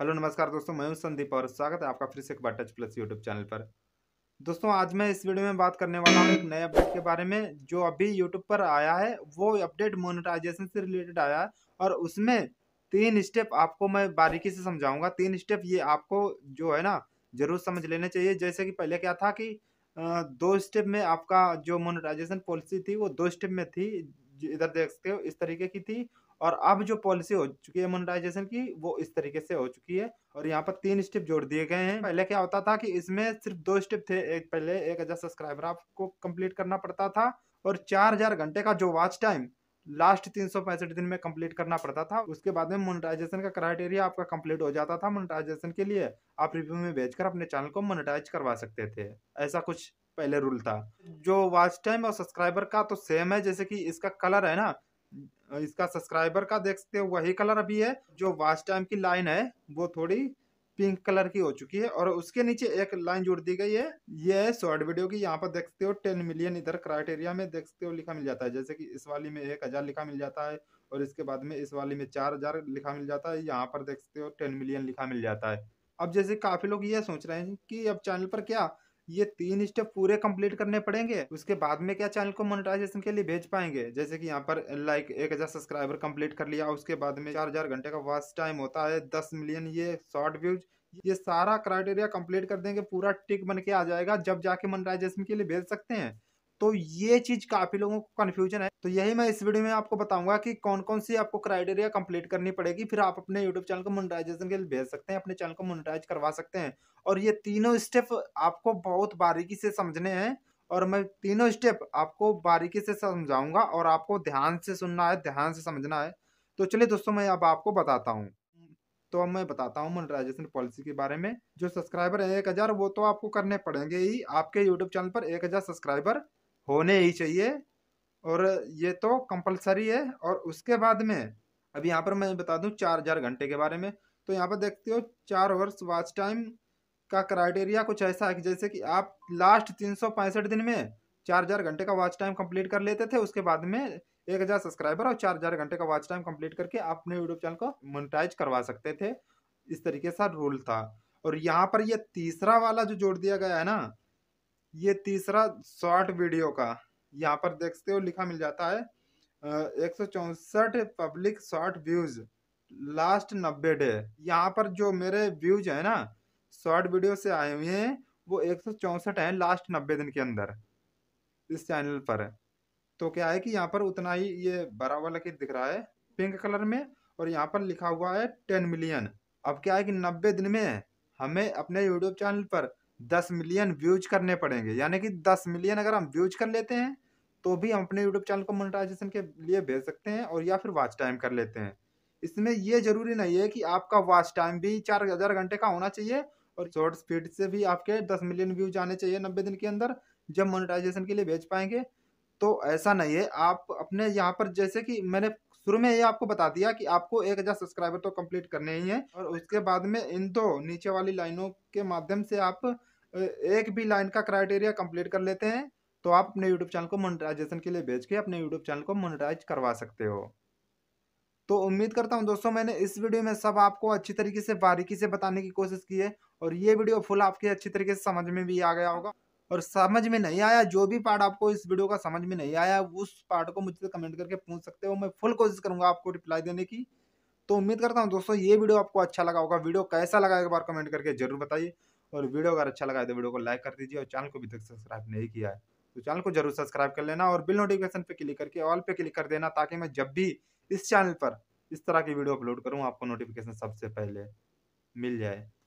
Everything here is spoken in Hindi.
हेलो नमस्कार दोस्तों मैं हूं संदीप और स्वागत है आपका फिर से एक बार टच प्लस यूट्यूब चैनल पर दोस्तों आज मैं इस वीडियो में बात करने वाला हूं एक नए अपडेट के बारे में जो अभी यूट्यूब पर आया है वो अपडेट मोनेटाइजेशन से रिलेटेड आया है और उसमें तीन स्टेप आपको मैं बारीकी से समझाऊंगा तीन स्टेप ये आपको जो है ना जरूर समझ लेने चाहिए जैसे कि पहले क्या था कि दो स्टेप में आपका जो मोनिटाइजेशन पॉलिसी थी वो दो स्टेप में थी इधर देख सकते हो इस तरीके की थी और अब जो पॉलिसी हो चुकी है मोनिटाइजेशन की वो इस तरीके से हो चुकी है और यहाँ पर तीन स्टेप जोड़ दिए गए हैं पहले क्या होता था कि इसमें सिर्फ दो स्टेप थे एक पहले एक हज़ार सब्सक्राइबर आपको कंप्लीट करना पड़ता था और चार हज़ार घंटे का जो वॉच टाइम लास्ट तीन सौ पैंसठ दिन में कंप्लीट करना पड़ता था उसके बाद में मोनिटाइजेशन का क्राइटेरिया आपका कंप्लीट हो जाता था मोनिटाइजेशन के लिए आप रिव्यू में भेजकर अपने चैनल को मोनिटाइज करवा सकते थे ऐसा कुछ पहले रूल था जो वॉच टाइम और सब्सक्राइबर का तो सेम है जैसे कि इसका कलर है ना इसका सब्सक्राइबर का देख सकते हो वही कलर अभी है जो वास्ट टाइम की लाइन है वो थोड़ी पिंक कलर की हो चुकी है और उसके नीचे एक लाइन जोड़ दी गई है ये है शॉर्ट वीडियो की यहाँ पर देख सकते हो टेन मिलियन इधर क्राइटेरिया में देख सकते हो लिखा मिल जाता है जैसे कि इस वाली में एक हज़ार लिखा मिल जाता है और इसके बाद में इस वाली में चार हज़ार लिखा मिल जाता है यहाँ पर देख सकते हो टेन मिलियन लिखा मिल जाता है अब जैसे काफ़ी लोग ये सोच रहे हैं कि अब चैनल पर क्या ये तीन स्टेप पूरे कंप्लीट करने पड़ेंगे उसके बाद में क्या चैनल को मोनिटाइजेशन के लिए भेज पाएंगे जैसे कि यहाँ पर लाइक एक हजार सब्सक्राइबर कंप्लीट कर लिया उसके बाद में चार हजार घंटे का वास्ट टाइम होता है दस मिलियन ये शॉर्ट व्यूज ये सारा क्राइटेरिया कंप्लीट कर देंगे पूरा टिक बन के आ जाएगा जब जाके मोनिटाइजेशन के लिए भेज सकते हैं तो ये चीज़ काफ़ी लोगों को कन्फ्यूजन है तो यही मैं इस वीडियो में आपको बताऊंगा कि कौन कौन सी आपको क्राइटेरिया कंप्लीट करनी पड़ेगी फिर आप अपने यूट्यूब चैनल को मोनिटाइजेशन के लिए भेज सकते हैं अपने चैनल को मोनिटाइज करवा सकते हैं और ये तीनों स्टेप आपको बहुत बारीकी से समझने हैं और मैं तीनों स्टेप आपको बारीकी से समझाऊंगा और आपको ध्यान से सुनना है ध्यान से समझना है तो चलिए दोस्तों मैं अब आपको बताता हूँ तो अब मैं बताता हूँ मोनिटाइजेशन पॉलिसी के बारे में जो सब्सक्राइबर है एक हज़ार वो तो आपको करने पड़ेंगे ही आपके यूट्यूब चैनल पर एक हज़ार सब्सक्राइबर होने ही चाहिए और ये तो कंपलसरी है और उसके बाद में अब यहाँ पर मैं बता दूँ चार हज़ार घंटे के बारे में तो यहाँ पर देखते हो चार वर्ष वाच टाइम का क्राइटेरिया कुछ ऐसा है कि जैसे कि आप लास्ट तीन सौ पैंसठ दिन में चार हज़ार घंटे का वॉच टाइम कंप्लीट कर लेते थे उसके बाद में एक हज़ार सब्सक्राइबर और चार हज़ार घंटे का वॉच टाइम कंप्लीट करके अपने यूट्यूब चैनल को मोनिटाइज करवा सकते थे इस तरीके से रूल था और यहाँ पर यह तीसरा वाला जो जोड़ दिया गया है ना ये तीसरा शॉर्ट वीडियो का यहाँ पर देखते हो लिखा मिल जाता है एक सौ पब्लिक शॉर्ट व्यूज लास्ट नब्बे डे यहाँ पर जो मेरे व्यूज है ना शॉर्ट वीडियो से आए हुए हैं वो एक सौ हैं लास्ट नब्बे दिन के अंदर इस चैनल पर तो क्या है कि यहाँ पर उतना ही ये बड़ा वाला लकीर दिख रहा है पिंक कलर में और यहाँ पर लिखा हुआ है टेन मिलियन अब क्या है कि नब्बे दिन में हमें अपने यूट्यूब चैनल पर दस मिलियन व्यूज करने पड़ेंगे यानी कि दस मिलियन अगर हम व्यूज कर लेते हैं तो भी हम अपने यूट्यूब चैनल को मोनिटाइजेशन के लिए भेज सकते हैं और या फिर वाच टाइम कर लेते हैं इसमें यह जरूरी नहीं है कि आपका वाच टाइम भी चार हज़ार घंटे का होना चाहिए और शॉर्ट स्पीड से भी आपके दस मिलियन व्यूज आने चाहिए नब्बे दिन के अंदर जब मोनिटाइजेशन के लिए भेज पाएंगे तो ऐसा नहीं है आप अपने यहाँ पर जैसे कि मैंने शुरू में ये आपको बता दिया कि आपको एक हज़ार सब्सक्राइबर तो कंप्लीट करने ही हैं और उसके बाद में इन दो नीचे वाली लाइनों के माध्यम से आप एक भी लाइन का क्राइटेरिया कंप्लीट कर लेते हैं तो आप अपने यूट्यूब चैनल को मोनिटाइजेशन के लिए भेज के अपने यूट्यूब चैनल को मोनिटाइज करवा सकते हो तो उम्मीद करता हूं दोस्तों मैंने इस वीडियो में सब आपको अच्छी तरीके से बारीकी से बताने की कोशिश की है और ये वीडियो फुल आपके अच्छी तरीके से समझ में भी आ गया होगा और समझ में नहीं आया जो भी पार्ट आपको इस वीडियो का समझ में नहीं आया उस पार्ट को मुझसे कमेंट करके पूछ सकते हो मैं फुल कोशिश करूंगा आपको रिप्लाई देने की तो उम्मीद करता हूँ दोस्तों ये वीडियो आपको अच्छा लगा होगा वीडियो कैसा लगा एक बार कमेंट करके जरूर बताइए और वीडियो अगर अच्छा लगा तो वीडियो को लाइक कर दीजिए और चैनल को भी तक सब्सक्राइब नहीं किया है तो चैनल को जरूर सब्सक्राइब कर लेना और बिल नोटिफिकेशन पे क्लिक करके ऑल पे क्लिक कर देना ताकि मैं जब भी इस चैनल पर इस तरह की वीडियो अपलोड करूँ आपको नोटिफिकेशन सबसे पहले मिल जाए